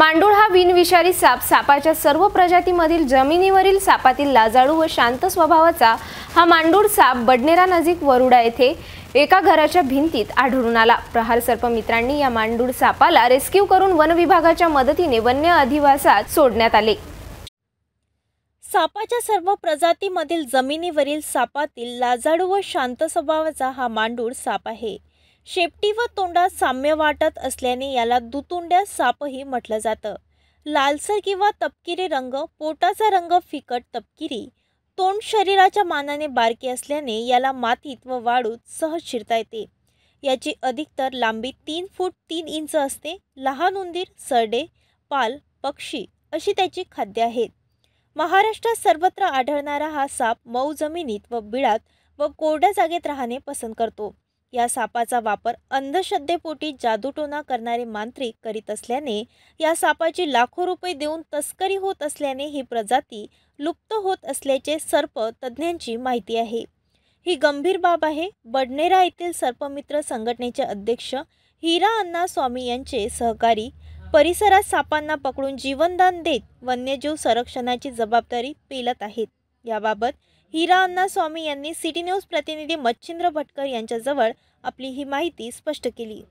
मांडूळ हा विनविषारी साप सापाच्या सर्व प्रजातीमधील जमिनीवरील सापातील लाजाळू व शांत स्वभावाचा हा मांडूळ साप बडनेरा नजीक वरुडा येथे एका घराच्या भिंतीत आढळून आला प्रहार सर्प मित्रांनी या मांडूळ सापाला रेस्क्यू करून वन विभागाच्या मदतीने वन्य अधिवासात सोडण्यात आले सापाच्या सर्व प्रजातीमधील जमिनीवरील सापातील लाजाळू व शांत स्वभावाचा हा मांडूळ साप आहे शेपटी व तोंडात साम्य वाटत असल्याने याला दुतुंड्या सापही म्हटलं जातं लालसर किंवा तपकिरी रंग पोटाचा रंग फिकट तपकिरी तोंड शरीराच्या मानाने बारके असल्याने याला मातीत व वाळूत सहज शिरता येते याची अधिकतर लांबी तीन फूट तीन इंच असते लहान उंदीर सरडे पाल पक्षी अशी त्याची खाद्य आहेत महाराष्ट्रात सर्वत्र आढळणारा हा साप मऊ जमिनीत व बिळात व कोरड्या जागेत राहणे पसंत करतो या सापाचा वापर अंधश्रद्धेपोटी जादूटोना करणारे मांत्रिक करीत असल्याने या सापाची लाखो रुपये देऊन तस्करी होत असल्याने ही प्रजाती लुप्त होत असल्याचे सर्प तज्ज्ञांची माहिती आहे ही गंभीर बाब आहे बडनेरा येथील सर्पमित्र संघटनेचे अध्यक्ष हिरा अन्ना स्वामी यांचे सहकारी परिसरात सापांना पकडून जीवनदान देत वन्यजीव संरक्षणाची जबाबदारी पेलत आहेत याबाबत हिरा अण्णा स्वामी यांनी सिटी न्यूज प्रतिनिधी मच्छिंद्र भटकर यांच्याजवळ आपली ही माहिती स्पष्ट केली